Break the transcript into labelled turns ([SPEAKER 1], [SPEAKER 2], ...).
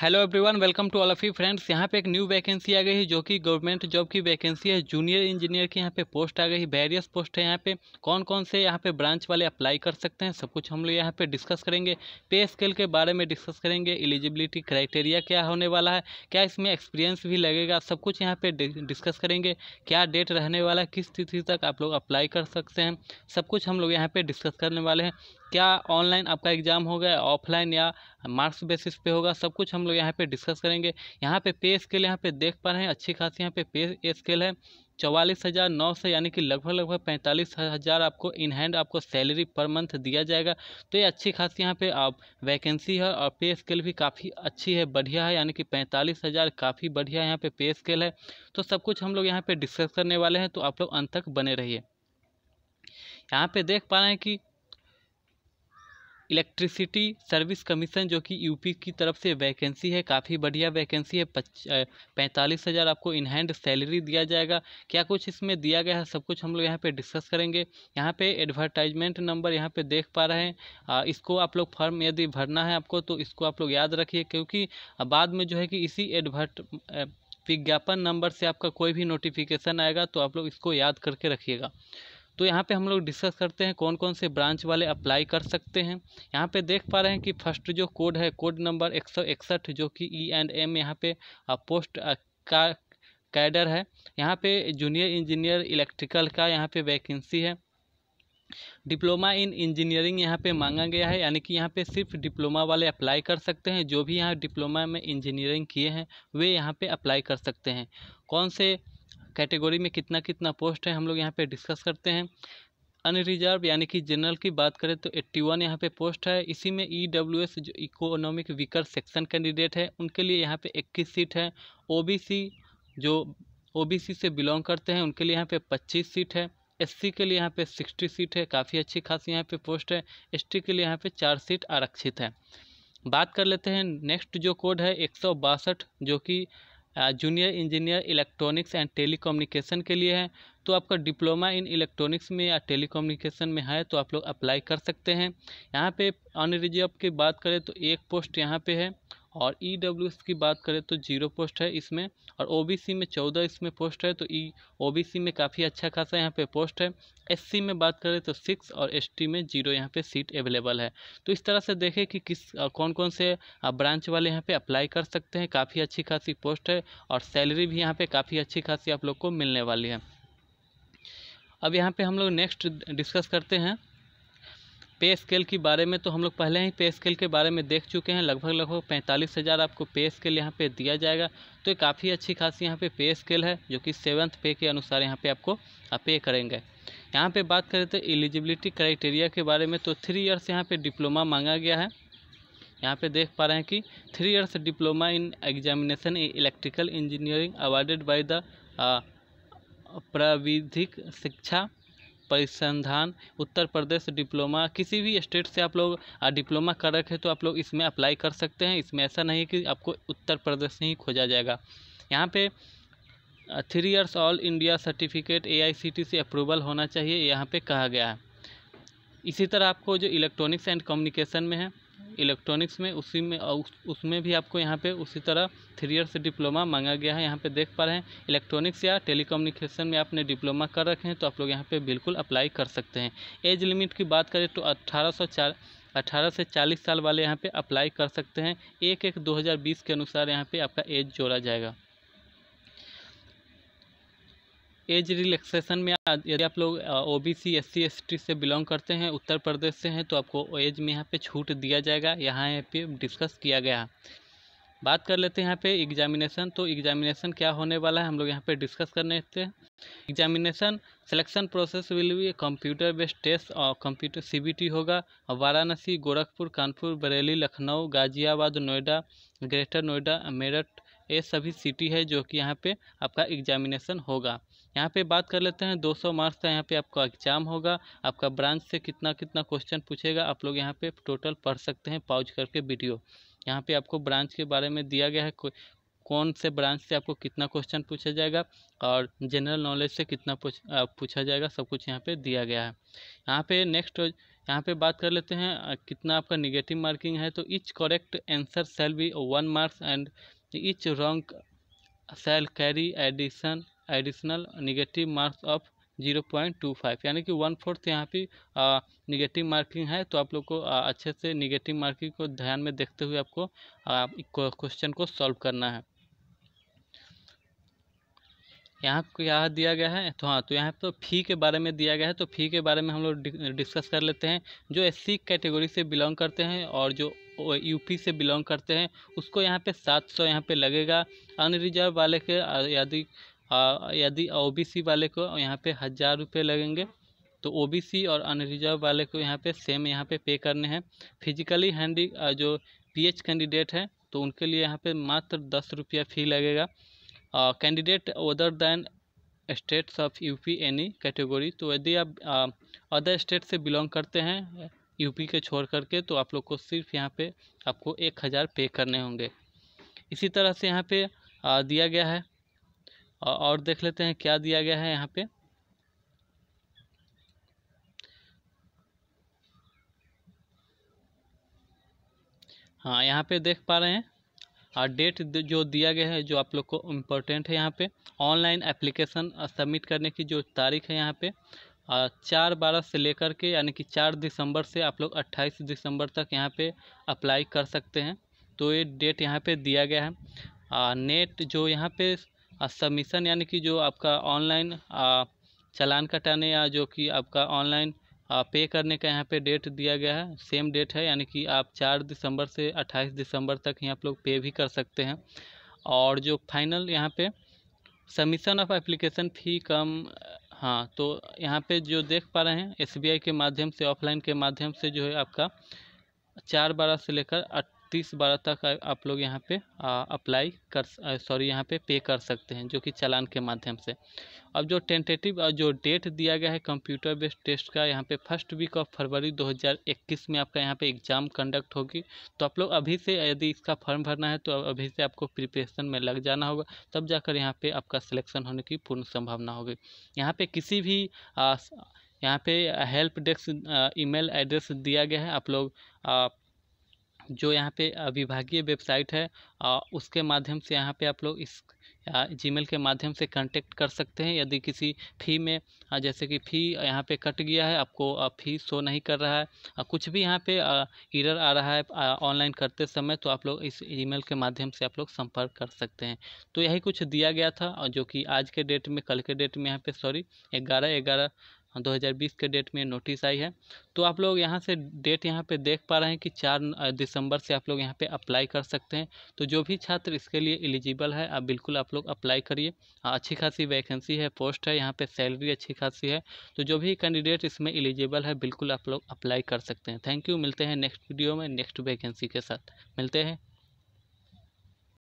[SPEAKER 1] hello everyone welcome to all of you friends यहाँ पे एक न्यू वैकेंसी आ गई है जो कि गवर्नमेंट जॉब की वैकेंसी है जूनियर इंजीनियर की यहाँ पे पोस्ट आ गई है वेरियस पोस्ट है यहाँ पे कौन कौन से यहाँ पे ब्रांच वाले अप्लाई कर सकते हैं सब कुछ हम लोग यहाँ पे डिस्कस करेंगे पे स्केल के बारे में डिस्कस करेंगे एलिजिबिलिटी क्राइटेरिया क्या होने वाला है क्या इसमें एक्सपीरियंस भी लगेगा सब कुछ यहाँ पर डिस्कस करेंगे क्या डेट रहने वाला है किस तिथि तक आप लोग अप्लाई कर सकते हैं सब कुछ हम लोग यहाँ पर डिस्कस करने वाले हैं क्या ऑनलाइन आपका एग्ज़ाम होगा ऑफलाइन या मार्क्स बेसिस पे होगा सब कुछ हम लोग यहाँ पे डिस्कस करेंगे यहाँ पे पे स्केल यहाँ पे देख पा रहे हैं अच्छी खासी यहाँ पे पे स्केल है चौवालीस हज़ार नौ सौ यानी कि लगभग लगभग पैंतालीस हज़ार आपको इन हैंड आपको सैलरी पर मंथ दिया जाएगा तो ये अच्छी खासी यहाँ पे आप वैकेंसी है और पे स्केल भी काफ़ी अच्छी है बढ़िया है यानी कि पैंतालीस हज़ार काफ़ी बढ़िया यहाँ पे पे स्केल है तो सब कुछ हम लोग यहाँ पे डिस्कस करने वाले हैं तो आप लोग अंत तक बने रहिए यहाँ पे देख पा रहे हैं कि इलेक्ट्रिसिटी सर्विस कमीशन जो कि यूपी की तरफ से वैकेंसी है काफ़ी बढ़िया वैकेंसी है पैंतालीस हज़ार आपको इनहैंड सैलरी दिया जाएगा क्या कुछ इसमें दिया गया है सब कुछ हम लोग यहाँ पे डिस्कस करेंगे यहाँ पे एडवर्टाइजमेंट नंबर यहाँ पे देख पा रहे हैं इसको आप लोग फॉर्म यदि भरना है आपको तो इसको आप लोग याद रखिए क्योंकि बाद में जो है कि इसी एडवर्ट विज्ञापन नंबर से आपका कोई भी नोटिफिकेशन आएगा तो आप लोग इसको याद करके रखिएगा तो यहाँ पे हम लोग डिस्कस करते हैं कौन कौन से ब्रांच वाले अप्लाई कर सकते हैं यहाँ पे देख पा रहे हैं कि फर्स्ट जो कोड है कोड नंबर एक सौ इकसठ जो कि ई एंड एम यहाँ पे पोस्ट का कैडर है यहाँ पे जूनियर इंजीनियर इलेक्ट्रिकल का यहाँ पे वैकेंसी है डिप्लोमा इन इंजीनियरिंग यहाँ पे मांगा गया है यानी कि यहाँ पे सिर्फ डिप्लोमा वाले अप्लाई कर सकते हैं जो भी यहाँ डिप्लोमा में इंजीनियरिंग किए हैं वे यहाँ पे अप्लाई कर सकते हैं कौन से कैटेगरी में कितना कितना पोस्ट है हम लोग यहाँ पे डिस्कस करते हैं अनरिजर्व यानी कि जनरल की बात करें तो एट्टी वन यहाँ पर पोस्ट है इसी में ई डब्ल्यू एस जो इकोनॉमिक वीकर सेक्शन कैंडिडेट है उनके लिए यहाँ पे इक्कीस सीट है ओ बी सी जो ओ बी सी से बिलोंग करते हैं उनके लिए यहाँ पे पच्चीस सीट है एस सी के लिए यहाँ पे सिक्सटी सीट है काफ़ी अच्छी खासी यहाँ पे पोस्ट है एस टी के लिए यहाँ पे चार सीट आरक्षित है बात कर लेते हैं नेक्स्ट जो कोड है एक जो कि junior engineer electronics and tele के लिए है तो आपका डिप्लोमा इन इलेक्ट्रॉनिक्स में या टेली में है तो आप लोग अप्लाई कर सकते हैं यहाँ पे रिजर्व की बात करें तो एक पोस्ट यहाँ पे है और ई डब्ल्यू एस की बात करें तो जीरो पोस्ट है इसमें और ओ बी सी में चौदह इसमें पोस्ट है तो ई ओ बी सी में काफ़ी अच्छा खासा यहाँ पे पोस्ट है एस सी में बात करें तो सिक्स और एस टी में जीरो यहाँ पे सीट अवेलेबल है तो इस तरह से देखें कि किस कौन कौन से ब्रांच वाले यहाँ पे अप्लाई कर सकते हैं काफ़ी अच्छी खासी पोस्ट है और सैलरी भी यहाँ पर काफ़ी अच्छी खासी आप लोग को मिलने वाली है अब यहाँ पर हम लोग नेक्स्ट डिस्कस करते हैं पे स्केल के बारे में तो हम लोग पहले ही पे स्केल के बारे में देख चुके हैं लगभग लगभग पैंतालीस हज़ार आपको पे स्केल यहाँ पे दिया जाएगा तो ये काफ़ी अच्छी खासी यहाँ पे पे स्केल है जो कि सेवन्थ पे के अनुसार यहाँ पे आपको आप पे करेंगे यहाँ पे बात करें तो एलिजिबिलिटी क्राइटेरिया के बारे में तो थ्री ईयर्स यहाँ पर डिप्लोमा मांगा गया है यहाँ पे देख पा रहे हैं कि three years diploma in examination electrical engineering awarded by the प्राविधिक शिक्षा परिसंधान उत्तर प्रदेश डिप्लोमा किसी भी स्टेट से आप लोग डिप्लोमा कर रखे तो आप लोग इसमें अप्लाई कर सकते हैं इसमें ऐसा नहीं कि आपको उत्तर प्रदेश से ही खोजा जाएगा यहाँ पे three years all India certificate A से अप्रूवल होना चाहिए यहाँ पर कहा गया है इसी तरह आपको जो इलेक्ट्रॉनिक्स एंड कम्युनिकेशन में है इलेक्ट्रॉनिक्स में उसी में उस, उसमें भी आपको यहाँ पे उसी तरह थ्री ईयर से डिप्लोमा मांगा गया है यहाँ पे देख पा रहे हैं इलेक्ट्रॉनिक्स या टेलीकम्युनिकेशन में आपने डिप्लोमा कर रखे हैं तो आप लोग यहाँ पे बिल्कुल अप्लाई कर सकते हैं एज लिमिट की बात करें तो अट्ठारह 18 से 40 साल वाले यहाँ पे अप्लाई कर सकते हैं एक एक 2020 के अनुसार यहाँ पे आपका एज जोड़ा जाएगा एज रिलैक्सेशन में यदि आप लोग O B C S C S T से बिलोंग करते हैं उत्तर प्रदेश से हैं तो आपको एज में यहाँ पे छूट दिया जाएगा यहाँ यहाँ पे डिस्कस किया गया बात कर लेते हैं यहाँ पे एग्जामिनेशन तो एग्जामिनेशन क्या होने वाला है हम लोग यहाँ पे डिस्कस करने थे examination selection process will be computer based test और कंप्यूटर सी होगा वाराणसी गोरखपुर कानपुर बरेली लखनऊ गाजियाबाद नोएडा ग्रेटर नोएडा मेरठ ये सभी सिटी है जो कि यहाँ पे आपका एग्जामिनेशन होगा यहाँ पे बात कर लेते हैं 200 मार्क्स का यहाँ पे आपका एग्जाम होगा आपका ब्रांच से कितना कितना क्वेश्चन पूछेगा आप लोग यहाँ पे टोटल पढ़ सकते हैं पाउच करके वीडियो यहाँ पे आपको ब्रांच के बारे में दिया गया है कौन से ब्रांच से आपको कितना क्वेश्चन पूछा जाएगा और जनरल नॉलेज से कितना पूछा जाएगा सब कुछ यहाँ पर दिया गया है यहाँ पर नेक्स्ट यहाँ पे बात कर लेते हैं कितना आपका निगेटिव मार्किंग है तो each correct answer shall be one marks and each wrong shall carry addition additional negative marks of zero point two five यानी कि वन फोर्थ यहाँ पे निगेटिव मार्किंग है तो आप लोग को आ, अच्छे से निगेटिव मार्किंग को ध्यान में देखते हुए आपको क्वेश्चन को सॉल्व करना है यहाँ क्या दिया गया है तो हाँ तो यहाँ तो फ़ी के बारे में दिया गया है तो फ़ी के बारे में हम लोग डिस्कस कर लेते हैं जो एस सी कैटेगरी से बिलोंग करते हैं और जो यूपी से बिलोंग करते हैं उसको यहाँ पे सात सौ यहाँ पे लगेगा अनरिजर्व वाले के यदि यदि ओबीसी वाले को यहाँ पे हज़ार रुपये लगेंगे तो ओबीसी और अनरिजर्व वाले को यहाँ पे सेम यहाँ पे पे करने हैं फिजिकली हैंडी जो पीएच कैंडिडेट हैं तो उनके लिए यहाँ पे मात्र दस रुपया फ़ी लगेगा candidate other than states of UP any category तो यदि आप अदर स्टेट से बिलोंग करते हैं यूपी के छोड़ करके तो आप लोग को सिर्फ यहाँ पे आपको एक हज़ार पे करने होंगे इसी तरह से यहाँ पे आ, दिया गया है और देख लेते हैं क्या दिया गया है यहाँ पे हाँ यहाँ पे देख पा रहे हैं और डेट जो दिया गया है जो आप लोग को इम्पोर्टेंट है यहाँ पे ऑनलाइन एप्लीकेशन सबमिट करने की जो तारीख है यहाँ पे चार बारह से लेकर के यानी कि चार दिसंबर से आप लोग अट्ठाईस दिसंबर तक यहाँ पे अप्लाई कर सकते हैं तो ये डेट यहाँ पे दिया गया है आ, नेट जो यहाँ पे सबमिशन यानी कि जो आपका ऑनलाइन चालान कटाने या जो कि आपका ऑनलाइन पे करने का यहाँ पे डेट दिया गया है सेम डेट है यानी कि आप चार दिसंबर से अट्ठाईस दिसंबर तक ही आप लोग पे भी कर सकते हैं और जो फाइनल यहाँ पे सबमिशन ऑफ एप्लीकेशन फ़ी कम हाँ तो यहाँ पे जो देख पा रहे हैं एसबीआई के माध्यम से ऑफलाइन के माध्यम से जो है आपका चार बारह से लेकर तीस बारह तक आप लोग यहाँ पे अप्लाई कर सॉरी यहाँ पे पे कर सकते हैं जो कि चालान के माध्यम से अब जो टेंटेटिव और जो डेट दिया गया है कंप्यूटर बेस्ड टेस्ट का यहाँ पे फर्स्ट वीक ऑफ फरवरी 2021 में आपका यहाँ पे एग्ज़ाम कंडक्ट होगी तो आप लोग अभी से यदि इसका फॉर्म भरना है तो अभी से आपको प्रिपरेशन में लग जाना होगा तब जाकर यहाँ पर आपका सिलेक्शन होने की पूर्ण संभावना होगी यहाँ पर किसी भी यहाँ पे हेल्प डेस्क ईमेल एड्रेस दिया गया है आप लोग जो यहाँ पे विभागीय वेबसाइट है उसके माध्यम से यहाँ पे आप लोग इस जीमेल के माध्यम से कांटेक्ट कर सकते हैं यदि किसी फ़ी में जैसे कि फ़ी यहाँ पे कट गया है आपको फ़ी शो नहीं कर रहा है कुछ भी यहाँ पे इरर आ रहा है ऑनलाइन करते समय तो आप लोग इस ईमेल के माध्यम से आप लोग संपर्क कर सकते हैं तो यही कुछ दिया गया था जो कि आज के डेट में कल के डेट में यहाँ पे सॉरी ग्यारह ग्यारह 2020 के डेट में नोटिस आई है तो आप लोग यहाँ से डेट यहाँ पे देख पा रहे हैं कि चार दिसंबर से आप लोग यहाँ पे अप्लाई कर सकते हैं तो जो भी छात्र इसके लिए एलिजिबल है आप बिल्कुल आप लोग अप्लाई करिए हाँ, अच्छी खासी वैकेंसी है पोस्ट है यहाँ पे सैलरी अच्छी खासी है तो जो भी कैंडिडेट इसमें एलिजिबल है बिल्कुल आप लोग अप्लाई कर सकते हैं थैंक यू मिलते हैं नेक्स्ट वीडियो में नेक्स्ट वैकेंसी के साथ मिलते हैं